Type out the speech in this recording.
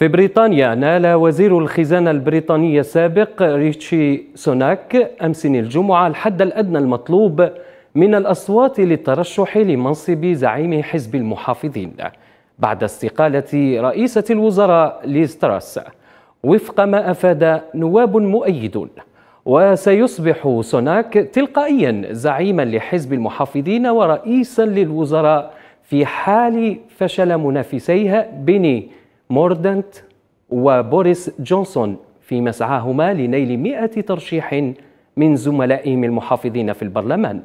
في بريطانيا نال وزير الخزانة البريطانية السابق ريتشي سوناك أمس الجمعة الحد الأدنى المطلوب من الأصوات للترشح لمنصب زعيم حزب المحافظين بعد استقالة رئيسة الوزراء ليستراس وفق ما أفاد نواب مؤيدون وسيصبح سوناك تلقائيا زعيما لحزب المحافظين ورئيسا للوزراء في حال فشل منافسيه بني موردنت وبوريس جونسون في مسعاهما لنيل 100 ترشيح من زملائهم المحافظين في البرلمان